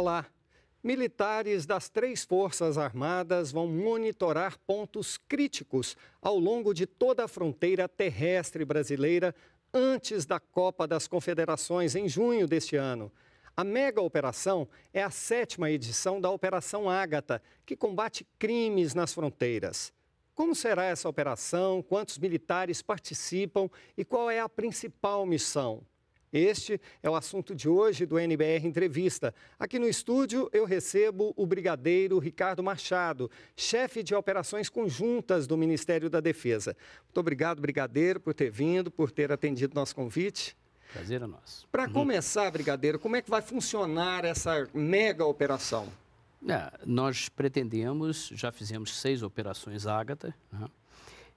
Olá! Militares das três Forças Armadas vão monitorar pontos críticos ao longo de toda a fronteira terrestre brasileira antes da Copa das Confederações, em junho deste ano. A mega operação é a sétima edição da Operação Ágata, que combate crimes nas fronteiras. Como será essa operação? Quantos militares participam e qual é a principal missão? Este é o assunto de hoje do NBR Entrevista. Aqui no estúdio eu recebo o brigadeiro Ricardo Machado, chefe de operações conjuntas do Ministério da Defesa. Muito obrigado, brigadeiro, por ter vindo, por ter atendido nosso convite. Prazer é nosso. Para uhum. começar, brigadeiro, como é que vai funcionar essa mega operação? É, nós pretendemos, já fizemos seis operações Ágata. Né?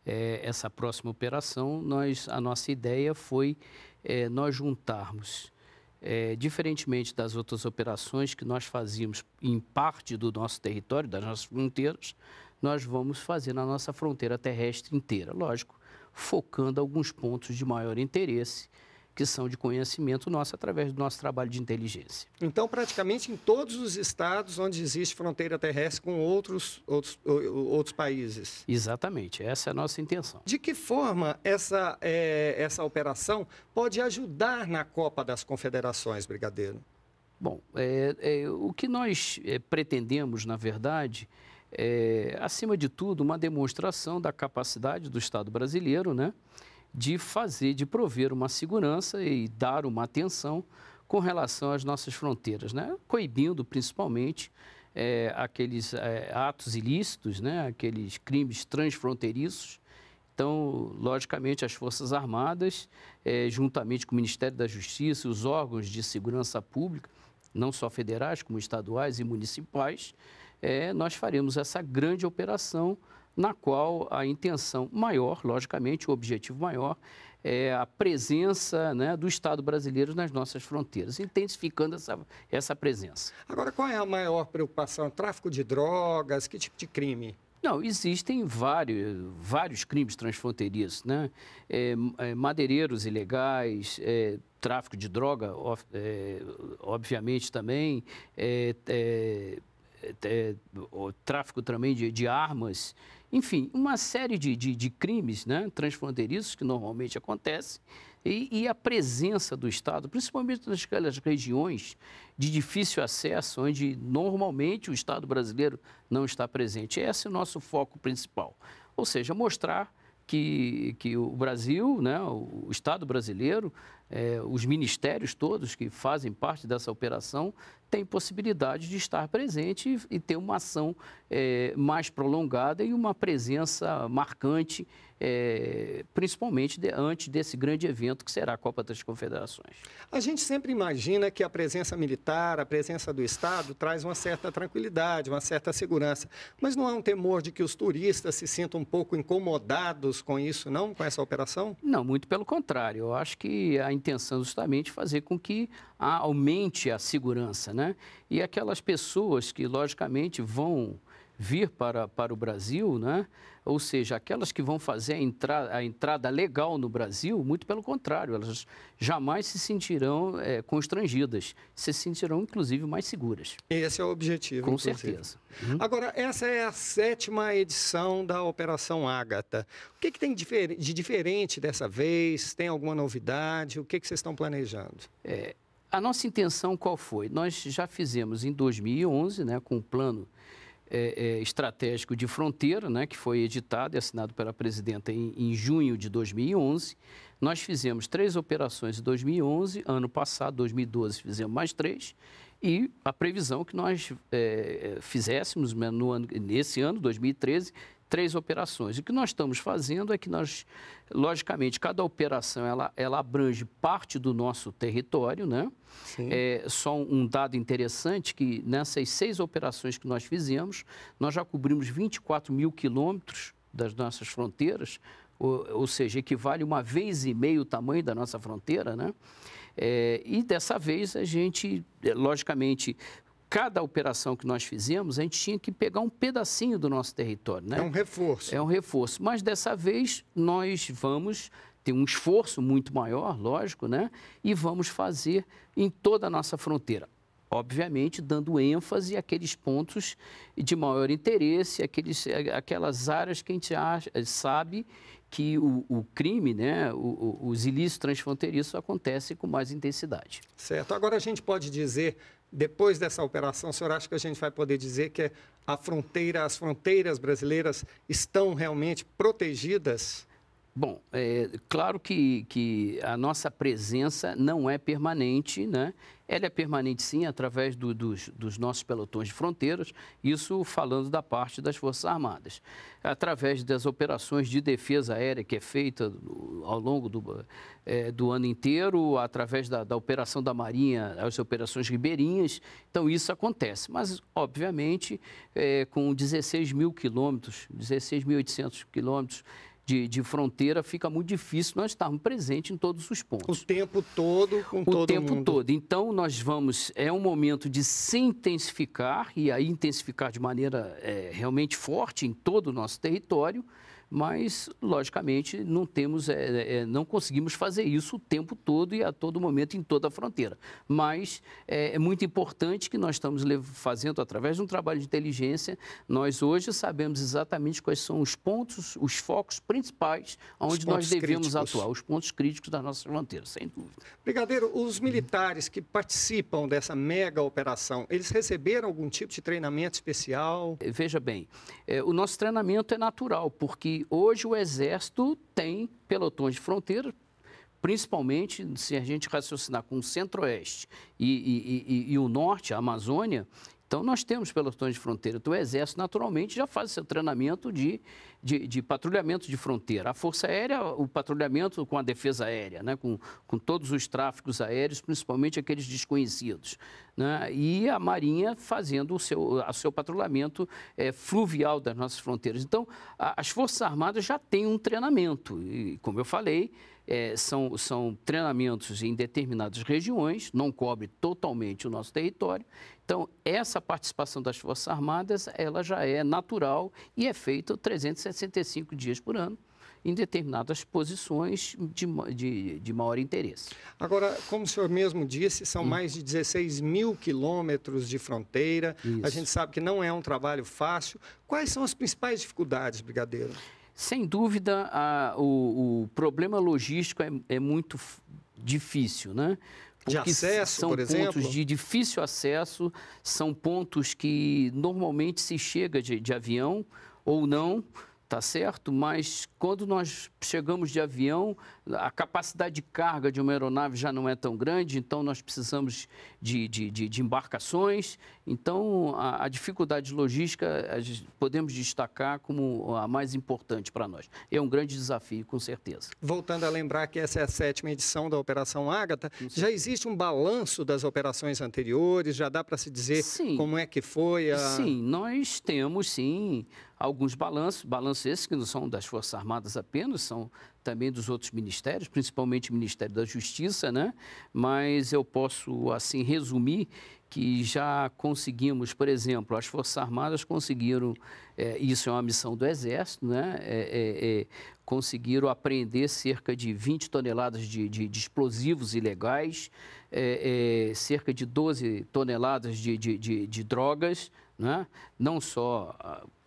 É, essa próxima operação, nós, a nossa ideia foi é, nós juntarmos, é, diferentemente das outras operações que nós fazíamos em parte do nosso território, das nossas fronteiras, nós vamos fazer na nossa fronteira terrestre inteira. Lógico, focando alguns pontos de maior interesse que são de conhecimento nosso através do nosso trabalho de inteligência. Então, praticamente em todos os estados onde existe fronteira terrestre com outros, outros, outros países. Exatamente, essa é a nossa intenção. De que forma essa, é, essa operação pode ajudar na Copa das Confederações, Brigadeiro? Bom, é, é, o que nós é, pretendemos, na verdade, é, acima de tudo, uma demonstração da capacidade do Estado brasileiro, né? de fazer, de prover uma segurança e dar uma atenção com relação às nossas fronteiras, né? coibindo principalmente é, aqueles é, atos ilícitos, né? aqueles crimes transfronteiriços. Então, logicamente, as Forças Armadas, é, juntamente com o Ministério da Justiça e os órgãos de segurança pública, não só federais, como estaduais e municipais, é, nós faremos essa grande operação na qual a intenção maior, logicamente, o objetivo maior, é a presença né, do Estado brasileiro nas nossas fronteiras, intensificando essa, essa presença. Agora, qual é a maior preocupação? Tráfico de drogas? Que tipo de crime? Não, existem vários, vários crimes transfronteiriços, né? É, é madeireiros ilegais, é, tráfico de droga, é, obviamente também, é, é, é, tráfico também de, de, armas, enfim, uma série de, de, de, crimes né, transfronteiriços que normalmente acontecem e, e, a presença do Estado, principalmente nas regiões de difícil acesso, onde normalmente o Estado brasileiro não está presente. Esse é o nosso foco principal, ou seja, mostrar que, que o Brasil, né, o Estado brasileiro, é, os ministérios todos que fazem parte dessa operação têm possibilidade de estar presente e, e ter uma ação é, mais prolongada e uma presença marcante, é, principalmente de, antes desse grande evento que será a Copa das Confederações. A gente sempre imagina que a presença militar, a presença do Estado, traz uma certa tranquilidade, uma certa segurança. Mas não há um temor de que os turistas se sintam um pouco incomodados com isso, não? Com essa operação? Não, muito pelo contrário. Eu acho que a intenção justamente fazer com que aumente a segurança, né? E aquelas pessoas que, logicamente, vão vir para, para o Brasil, né? ou seja, aquelas que vão fazer a, entra, a entrada legal no Brasil, muito pelo contrário, elas jamais se sentirão é, constrangidas, se sentirão, inclusive, mais seguras. Esse é o objetivo. Com inclusive. certeza. Uhum. Agora, essa é a sétima edição da Operação Ágata. O que, que tem de diferente dessa vez? Tem alguma novidade? O que, que vocês estão planejando? É, a nossa intenção qual foi? Nós já fizemos em 2011, né, com o plano é, é, estratégico de fronteira, né, que foi editado e assinado pela presidenta em, em junho de 2011. Nós fizemos três operações em 2011, ano passado, 2012, fizemos mais três, e a previsão que nós é, fizéssemos né, no ano, nesse ano, 2013, três operações. O que nós estamos fazendo é que nós, logicamente, cada operação ela, ela abrange parte do nosso território, né? Sim. É, só um dado interessante que nessas seis operações que nós fizemos, nós já cobrimos 24 mil quilômetros das nossas fronteiras, ou, ou seja, equivale uma vez e meio o tamanho da nossa fronteira, né? É, e dessa vez a gente, logicamente, cada operação que nós fizemos, a gente tinha que pegar um pedacinho do nosso território. Né? É um reforço. É um reforço. Mas dessa vez nós vamos ter um esforço muito maior, lógico, né? E vamos fazer em toda a nossa fronteira obviamente dando ênfase àqueles pontos de maior interesse, aqueles, àquelas áreas que a gente acha, sabe que o, o crime, né, o, os ilícitos transfronteiriços acontecem com mais intensidade. Certo. Agora a gente pode dizer depois dessa operação, o senhor acha que a gente vai poder dizer que a fronteira, as fronteiras brasileiras estão realmente protegidas? Bom, é claro que, que a nossa presença não é permanente, né? Ela é permanente, sim, através do, dos, dos, nossos pelotões de fronteiras, isso falando da parte das Forças Armadas. Através das operações de defesa aérea que é feita ao longo do, é, do ano inteiro, através da, da operação da Marinha, as operações ribeirinhas, então isso acontece. Mas, obviamente, é, com 16 mil quilômetros, 16.800 quilômetros de, de fronteira, fica muito difícil nós estarmos presentes em todos os pontos. O tempo todo, com o todo mundo. O tempo todo. Então, nós vamos, é um momento de se intensificar, e aí intensificar de maneira é, realmente forte em todo o nosso território, mas logicamente não temos, é, é, é, não conseguimos fazer isso o tempo todo e a todo momento em toda a fronteira. Mas é, é muito importante que nós estamos fazendo através de um trabalho de inteligência. Nós hoje sabemos exatamente quais são os pontos, os focos principais onde nós devemos críticos. atuar, os pontos críticos da nossa fronteira sem dúvida. Brigadeiro, os militares que participam dessa mega operação, eles receberam algum tipo de treinamento especial? Veja bem, é, o nosso treinamento é natural porque hoje o Exército tem pelotões de fronteira, principalmente se a gente raciocinar com o Centro-Oeste e, e, e, e, o Norte, a Amazônia, então, nós temos pelotões de fronteira. Então, o Exército, naturalmente, já faz seu treinamento de, de, de, patrulhamento de fronteira. A Força Aérea, o patrulhamento com a defesa aérea, né? com, com todos os tráficos aéreos, principalmente aqueles desconhecidos. Né? E a Marinha fazendo o seu, a seu patrulhamento é, fluvial das nossas fronteiras. Então, a, as Forças Armadas já têm um treinamento. E, como eu falei, é, são, são treinamentos em determinadas regiões, não cobre totalmente o nosso território. Então, essa participação das Forças Armadas, ela já é natural e é feita 365 dias por ano em determinadas posições de, de, de maior interesse. Agora, como o senhor mesmo disse, são hum. mais de 16 mil quilômetros de fronteira. Isso. A gente sabe que não é um trabalho fácil. Quais são as principais dificuldades, Brigadeiro? Sem dúvida, a, o, o, problema logístico é, é muito difícil, né? Porque de acesso, são por exemplo? pontos de difícil acesso, são pontos que normalmente se chega de, de avião ou não, tá certo? Mas quando nós chegamos de avião, a capacidade de carga de uma aeronave já não é tão grande, então nós precisamos de, de, de, de embarcações. Então, a, a, dificuldade logística podemos destacar como a mais importante para nós. É um grande desafio, com certeza. Voltando a lembrar que essa é a sétima edição da Operação Ágata, já existe um balanço das operações anteriores? Já dá para se dizer sim, como é que foi? A... Sim, nós temos sim alguns balanços, balanços esses que não são das Forças Armadas apenas, são também dos outros ministérios, principalmente o Ministério da Justiça, né? mas eu posso, assim, resumir que já conseguimos, por exemplo, as Forças Armadas conseguiram é, isso é uma missão do Exército, né? É, é, é conseguiram apreender cerca de 20 toneladas de, de, de explosivos ilegais, é, é, cerca de 12 toneladas de, de drogas, né? não só,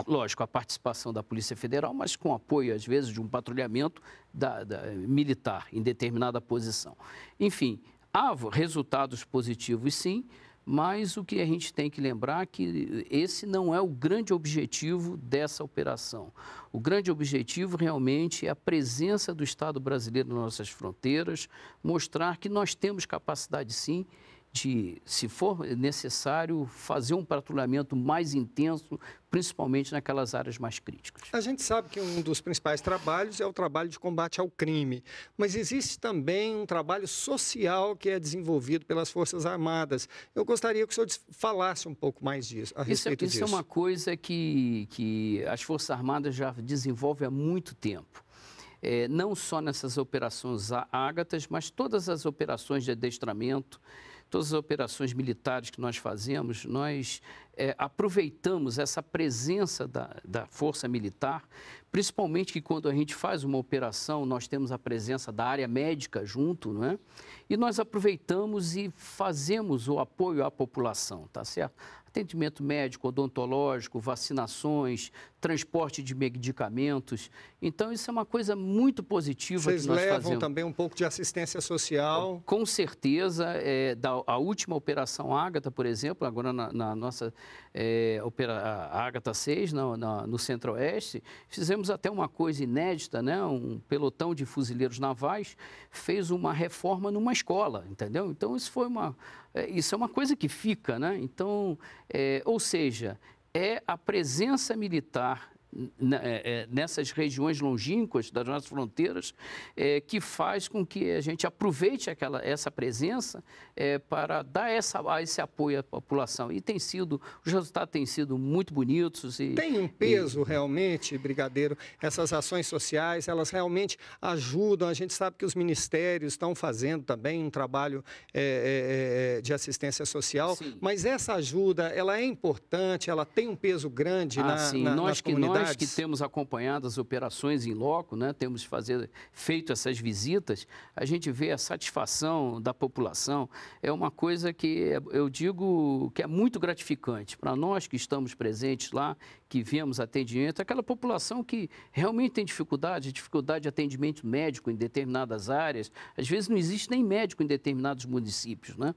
lógico, a participação da Polícia Federal, mas com apoio, às vezes, de um patrulhamento da, da, militar em determinada posição. Enfim, há resultados positivos, sim. Mas o que a gente tem que lembrar é que esse não é o grande objetivo dessa operação. O grande objetivo realmente é a presença do Estado brasileiro nas nossas fronteiras, mostrar que nós temos capacidade sim de, se for necessário, fazer um patrulhamento mais intenso, principalmente naquelas áreas mais críticas. A gente sabe que um dos principais trabalhos é o trabalho de combate ao crime, mas existe também um trabalho social que é desenvolvido pelas Forças Armadas. Eu gostaria que o senhor falasse um pouco mais disso, a é, respeito isso, é disso. Isso é uma coisa que, que as Forças Armadas já desenvolvem há muito tempo. É, não só nessas operações ágatas, mas todas as operações de adestramento, todas as operações militares que nós fazemos, nós é, aproveitamos essa presença da, da Força Militar, principalmente que quando a gente faz uma operação, nós temos a presença da área médica junto, não é? E nós aproveitamos e fazemos o apoio à população, tá certo? atendimento médico, odontológico, vacinações, transporte de medicamentos. Então, isso é uma coisa muito positiva Vocês que nós levam fazemos. também um pouco de assistência social? Com certeza. É, da, a última Operação Ágata, por exemplo, agora na, na nossa é, a Ágata 6, no no Centro-Oeste, fizemos até uma coisa inédita, né? um pelotão de fuzileiros navais fez uma reforma numa escola, entendeu? Então, isso, foi uma, é, isso é uma coisa que fica, né? Então, é, ou seja, é a presença militar é, é, nessas regiões longínquas das nossas fronteiras, é, que faz com que a gente aproveite aquela, essa presença é, para dar essa, esse apoio à população. E tem sido, os resultados têm sido muito bonitos. E, tem um peso e... realmente, Brigadeiro, essas ações sociais, elas realmente ajudam. A gente sabe que os ministérios estão fazendo também um trabalho é, é, de assistência social, sim. mas essa ajuda, ela é importante, ela tem um peso grande ah, na, sim. na, Nós que Nós nós que temos acompanhado as operações em loco, né, temos fazer, feito essas visitas, a gente vê a satisfação da população. É uma coisa que é, eu digo que é muito gratificante para nós que estamos presentes lá, que vemos atendimento, aquela população que realmente tem dificuldade, dificuldade de atendimento médico em determinadas áreas, às vezes não existe nem médico em determinados municípios, né?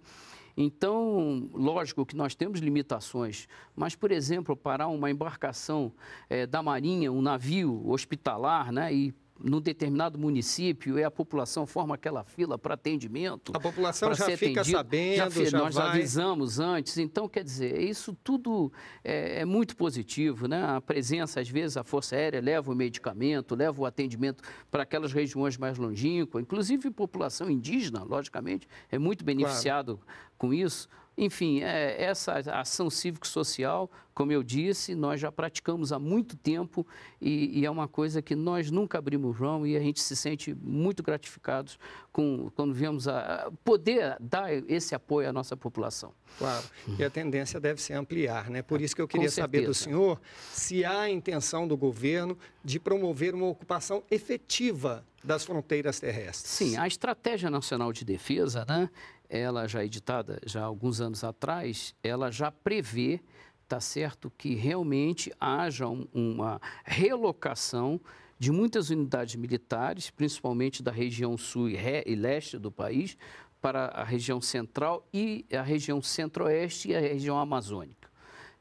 Então, lógico que nós temos limitações, mas, por exemplo, parar uma embarcação é, da Marinha, um navio hospitalar, né, e num determinado município e a população forma aquela fila para atendimento. A população já fica atendido, sabendo, já, já Nós vai... avisamos antes. Então, quer dizer, isso tudo é, é, muito positivo. Né? A presença, às vezes, a Força Aérea leva o medicamento, leva o atendimento para aquelas regiões mais longínquas. Inclusive, população indígena, logicamente, é muito beneficiado claro. com isso enfim, é, essa ação cívico-social, como eu disse, nós já praticamos há muito tempo e, e, é uma coisa que nós nunca abrimos mão e a gente se sente muito gratificados com, quando vemos a, poder dar esse apoio à nossa população. Claro, e a tendência deve ser ampliar, né? Por isso que eu queria saber do senhor se há a intenção do governo de promover uma ocupação efetiva das fronteiras terrestres. Sim, a Estratégia Nacional de Defesa, né? ela já é editada já há alguns anos atrás, ela já prevê, tá certo, que realmente haja um, uma relocação de muitas unidades militares, principalmente da região sul e, e leste do país, para a região central e a região centro-oeste e a região amazônica.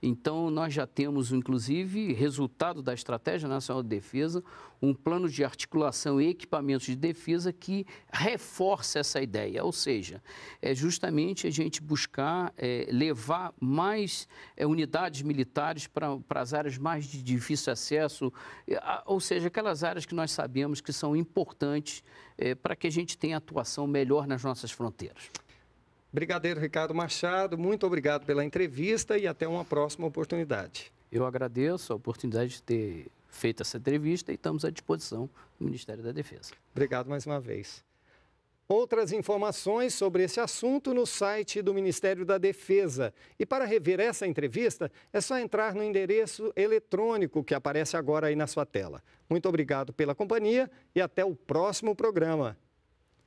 Então, nós já temos, inclusive, resultado da Estratégia Nacional de Defesa, um plano de articulação e equipamentos de defesa que reforça essa ideia. Ou seja, é justamente a gente buscar é, levar mais é, unidades militares para as áreas mais de difícil acesso, ou seja, aquelas áreas que nós sabemos que são importantes é, para que a gente tenha atuação melhor nas nossas fronteiras. Brigadeiro Ricardo Machado, muito obrigado pela entrevista e até uma próxima oportunidade. Eu agradeço a oportunidade de ter feito essa entrevista e estamos à disposição do Ministério da Defesa. Obrigado mais uma vez. Outras informações sobre esse assunto no site do Ministério da Defesa. E para rever essa entrevista, é só entrar no endereço eletrônico que aparece agora aí na sua tela. Muito obrigado pela companhia e até o próximo programa.